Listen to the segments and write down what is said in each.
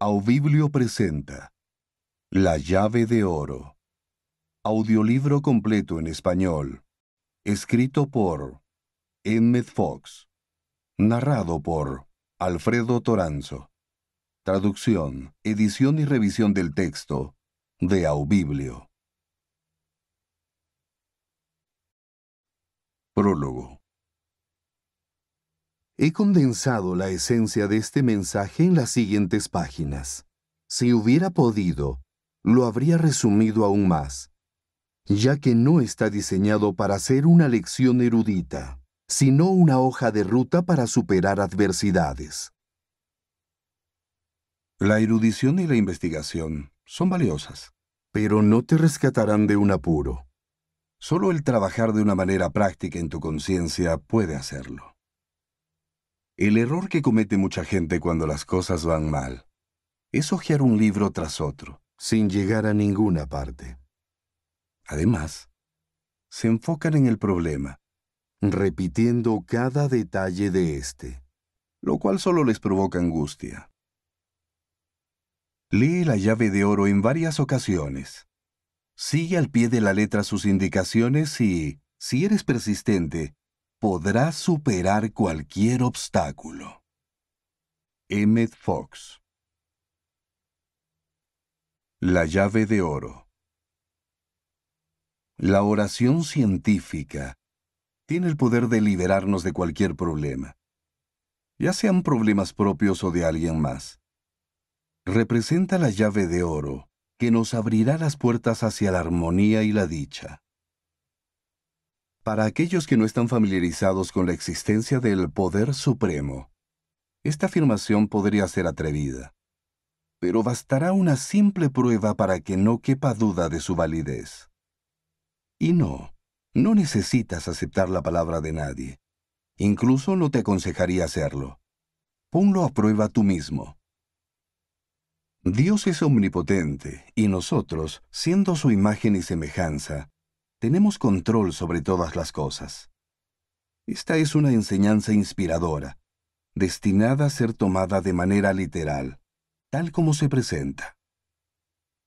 Aubiblio. presenta La llave de oro. Audiolibro completo en español. Escrito por Emmet Fox. Narrado por Alfredo Toranzo. Traducción, edición y revisión del texto de Aubiblio. Prólogo. He condensado la esencia de este mensaje en las siguientes páginas. Si hubiera podido, lo habría resumido aún más, ya que no está diseñado para ser una lección erudita, sino una hoja de ruta para superar adversidades. La erudición y la investigación son valiosas, pero no te rescatarán de un apuro. Solo el trabajar de una manera práctica en tu conciencia puede hacerlo. El error que comete mucha gente cuando las cosas van mal es hojear un libro tras otro, sin llegar a ninguna parte. Además, se enfocan en el problema, repitiendo cada detalle de éste, lo cual solo les provoca angustia. Lee la llave de oro en varias ocasiones. Sigue al pie de la letra sus indicaciones y, si eres persistente, podrá superar cualquier obstáculo. Emmet Fox La llave de oro La oración científica tiene el poder de liberarnos de cualquier problema, ya sean problemas propios o de alguien más. Representa la llave de oro que nos abrirá las puertas hacia la armonía y la dicha para aquellos que no están familiarizados con la existencia del poder supremo. Esta afirmación podría ser atrevida, pero bastará una simple prueba para que no quepa duda de su validez. Y no, no necesitas aceptar la palabra de nadie. Incluso no te aconsejaría hacerlo. Ponlo a prueba tú mismo. Dios es omnipotente y nosotros, siendo su imagen y semejanza, tenemos control sobre todas las cosas. Esta es una enseñanza inspiradora, destinada a ser tomada de manera literal, tal como se presenta.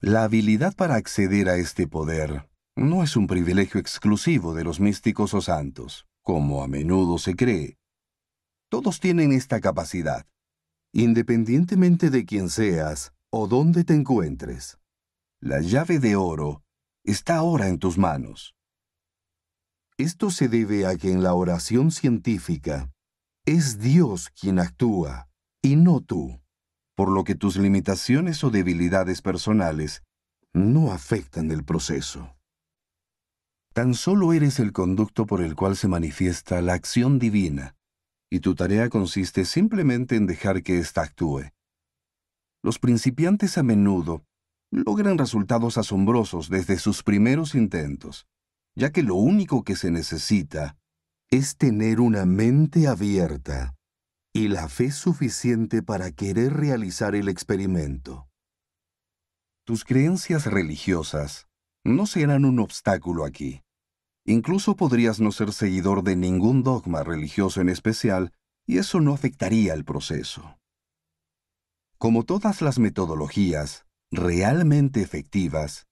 La habilidad para acceder a este poder no es un privilegio exclusivo de los místicos o santos, como a menudo se cree. Todos tienen esta capacidad, independientemente de quién seas o dónde te encuentres. La llave de oro está ahora en tus manos. Esto se debe a que en la oración científica es Dios quien actúa y no tú, por lo que tus limitaciones o debilidades personales no afectan el proceso. Tan solo eres el conducto por el cual se manifiesta la acción divina, y tu tarea consiste simplemente en dejar que ésta actúe. Los principiantes a menudo logran resultados asombrosos desde sus primeros intentos, ya que lo único que se necesita es tener una mente abierta y la fe suficiente para querer realizar el experimento. Tus creencias religiosas no serán un obstáculo aquí. Incluso podrías no ser seguidor de ningún dogma religioso en especial y eso no afectaría el proceso. Como todas las metodologías, realmente efectivas,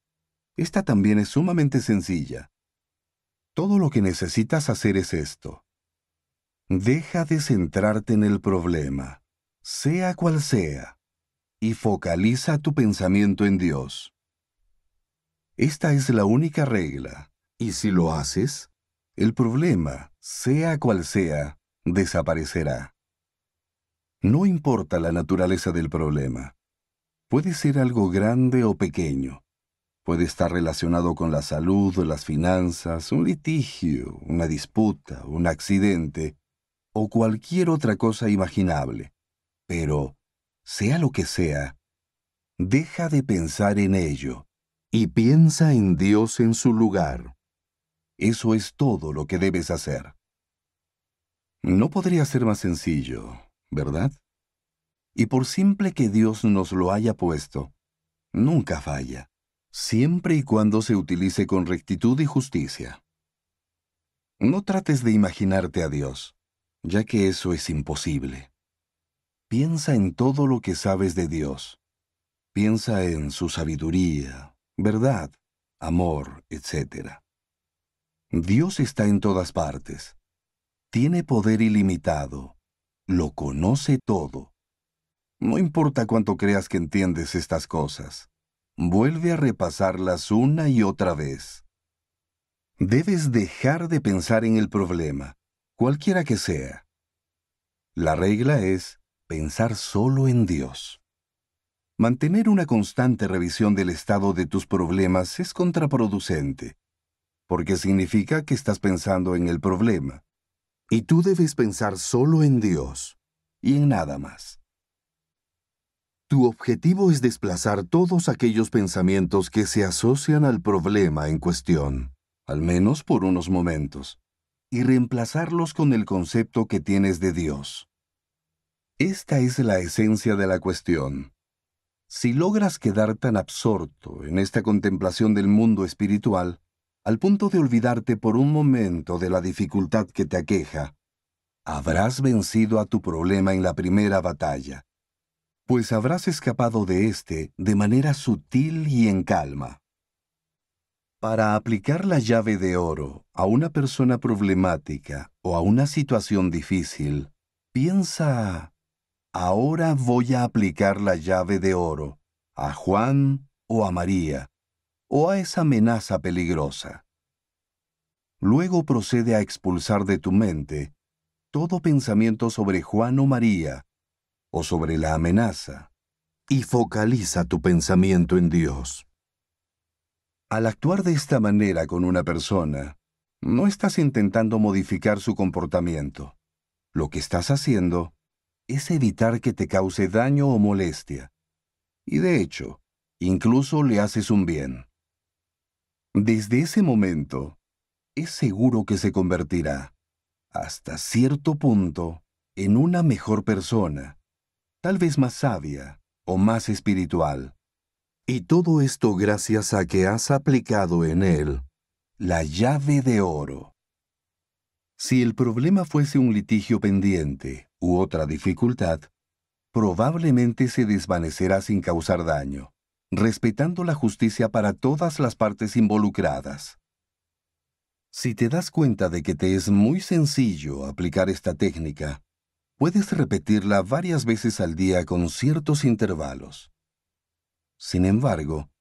esta también es sumamente sencilla. Todo lo que necesitas hacer es esto. Deja de centrarte en el problema, sea cual sea, y focaliza tu pensamiento en Dios. Esta es la única regla, y si lo haces, el problema, sea cual sea, desaparecerá. No importa la naturaleza del problema, puede ser algo grande o pequeño. Puede estar relacionado con la salud o las finanzas, un litigio, una disputa, un accidente o cualquier otra cosa imaginable. Pero, sea lo que sea, deja de pensar en ello y piensa en Dios en su lugar. Eso es todo lo que debes hacer. No podría ser más sencillo, ¿verdad? Y por simple que Dios nos lo haya puesto, nunca falla, siempre y cuando se utilice con rectitud y justicia. No trates de imaginarte a Dios, ya que eso es imposible. Piensa en todo lo que sabes de Dios. Piensa en su sabiduría, verdad, amor, etc. Dios está en todas partes. Tiene poder ilimitado. Lo conoce todo. No importa cuánto creas que entiendes estas cosas, vuelve a repasarlas una y otra vez. Debes dejar de pensar en el problema, cualquiera que sea. La regla es pensar solo en Dios. Mantener una constante revisión del estado de tus problemas es contraproducente, porque significa que estás pensando en el problema. Y tú debes pensar solo en Dios y en nada más. Tu objetivo es desplazar todos aquellos pensamientos que se asocian al problema en cuestión, al menos por unos momentos, y reemplazarlos con el concepto que tienes de Dios. Esta es la esencia de la cuestión. Si logras quedar tan absorto en esta contemplación del mundo espiritual, al punto de olvidarte por un momento de la dificultad que te aqueja, habrás vencido a tu problema en la primera batalla pues habrás escapado de éste de manera sutil y en calma. Para aplicar la llave de oro a una persona problemática o a una situación difícil, piensa, ahora voy a aplicar la llave de oro a Juan o a María, o a esa amenaza peligrosa. Luego procede a expulsar de tu mente todo pensamiento sobre Juan o María o sobre la amenaza y focaliza tu pensamiento en Dios. Al actuar de esta manera con una persona, no estás intentando modificar su comportamiento. Lo que estás haciendo es evitar que te cause daño o molestia. Y de hecho, incluso le haces un bien. Desde ese momento, es seguro que se convertirá, hasta cierto punto, en una mejor persona tal vez más sabia o más espiritual. Y todo esto gracias a que has aplicado en él la llave de oro. Si el problema fuese un litigio pendiente u otra dificultad, probablemente se desvanecerá sin causar daño, respetando la justicia para todas las partes involucradas. Si te das cuenta de que te es muy sencillo aplicar esta técnica, Puedes repetirla varias veces al día con ciertos intervalos. Sin embargo,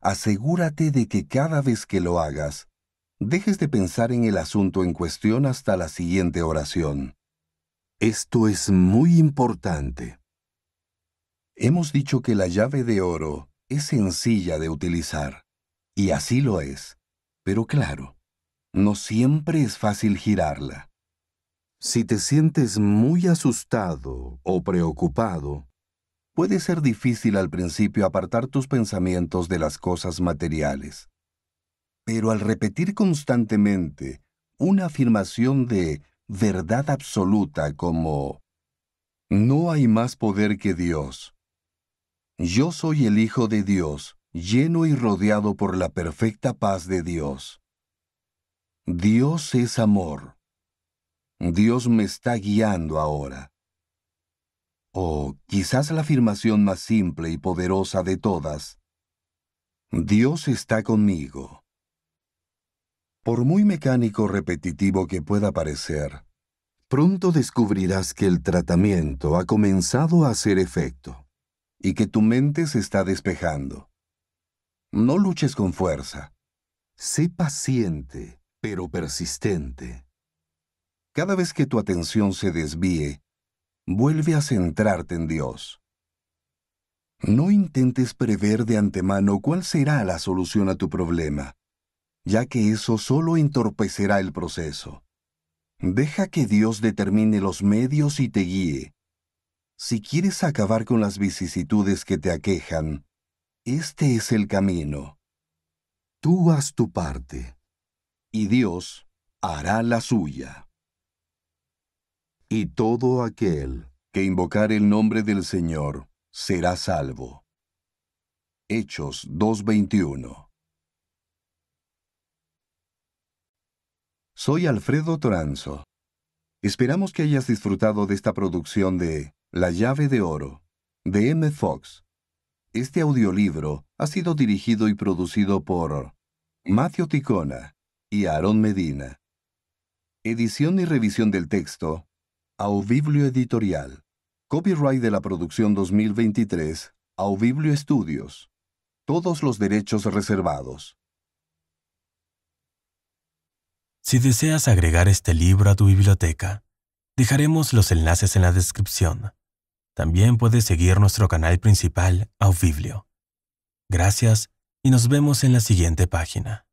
asegúrate de que cada vez que lo hagas, dejes de pensar en el asunto en cuestión hasta la siguiente oración. Esto es muy importante. Hemos dicho que la llave de oro es sencilla de utilizar, y así lo es. Pero claro, no siempre es fácil girarla. Si te sientes muy asustado o preocupado, puede ser difícil al principio apartar tus pensamientos de las cosas materiales. Pero al repetir constantemente una afirmación de verdad absoluta como No hay más poder que Dios. Yo soy el Hijo de Dios, lleno y rodeado por la perfecta paz de Dios. Dios es amor. Dios me está guiando ahora. O oh, quizás la afirmación más simple y poderosa de todas. Dios está conmigo. Por muy mecánico repetitivo que pueda parecer, pronto descubrirás que el tratamiento ha comenzado a hacer efecto y que tu mente se está despejando. No luches con fuerza. Sé paciente, pero persistente. Cada vez que tu atención se desvíe, vuelve a centrarte en Dios. No intentes prever de antemano cuál será la solución a tu problema, ya que eso solo entorpecerá el proceso. Deja que Dios determine los medios y te guíe. Si quieres acabar con las vicisitudes que te aquejan, este es el camino. Tú haz tu parte, y Dios hará la suya y todo aquel que invocar el nombre del Señor será salvo. Hechos 2.21 Soy Alfredo Toranzo. Esperamos que hayas disfrutado de esta producción de La llave de oro, de M. Fox. Este audiolibro ha sido dirigido y producido por Matthew Ticona y Aaron Medina. Edición y revisión del texto Aubiblio Editorial. Copyright de la producción 2023. Aubiblio Estudios. Todos los derechos reservados. Si deseas agregar este libro a tu biblioteca, dejaremos los enlaces en la descripción. También puedes seguir nuestro canal principal, Aubiblio. Gracias y nos vemos en la siguiente página.